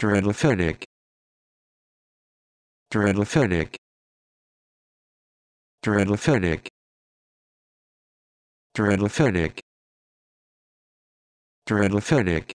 Dreadophotic. Dreadophotic. Dreadophotic. Dreadophotic. Dreadophotic.